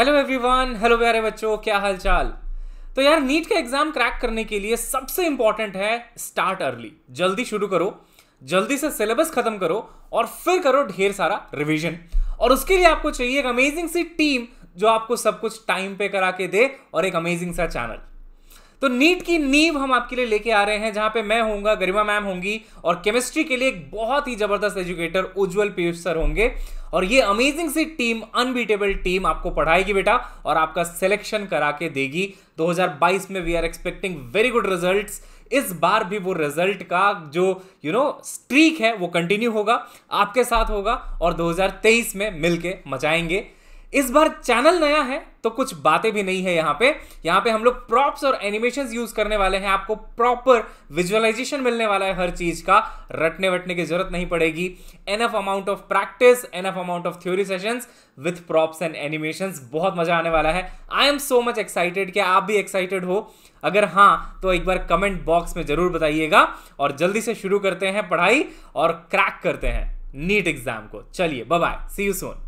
hello everyone hello प्यारे बच्चों क्या हाल चाल तो यार नीट का एग्जाम क्रैक करने के लिए सबसे इंपॉर्टेंट है स्टार्ट अर्ली जल्दी शुरू करो जल्दी से सिलेबस खत्म करो और फिर करो ढेर सारा रिवीजन और उसके लिए आपको चाहिए एक अमेजिंग सी टीम जो आपको सब कुछ टाइम पे करा के दे और एक अमेजिंग सा चैनल तो नीट की नींव हम आपके लिए लेके आ रहे हैं जहां पे मैं होऊंगा गरिमा मैम होंगी और केमिस्ट्री के लिए एक बहुत ही जबरदस्त एजुकेटर उज्जवल पीयूष सर होंगे और ये अमेजिंग सी टीम अनबीटेबल टीम आपको पढ़ाएगी बेटा और आपका सिलेक्शन करा के देगी 2022 में we are expecting very good result इस बार भी वो रिजल्ट का जो यू नो स्ट्रीक है वो कंटिन्यू होगा आपके साथ होगा और 2023 में मिलके मचाएंगे इस बार चैनल नया है तो कुछ बातें भी नहीं है यहाँ पे यहाँ पे हम लोग प्रॉप्स और एनिमेशन यूज करने वाले हैं आपको प्रॉपर विजुअलाइजेशन मिलने वाला है हर चीज का रटने वटने की जरूरत नहीं पड़ेगी enough amount of practice enough amount of theory sessions with props and animation बहुत मजा आने वाला है I am so much excited क्या आप भी एक्साइटेड हो अगर हाँ तो एक बार कमेंट बॉक्स में जरूर बताइएगा और जल्दी से शुरू करते हैं पढ़ाई और क्रैक करते हैं नीट एग्जाम को चलिए बाय सी यू सोन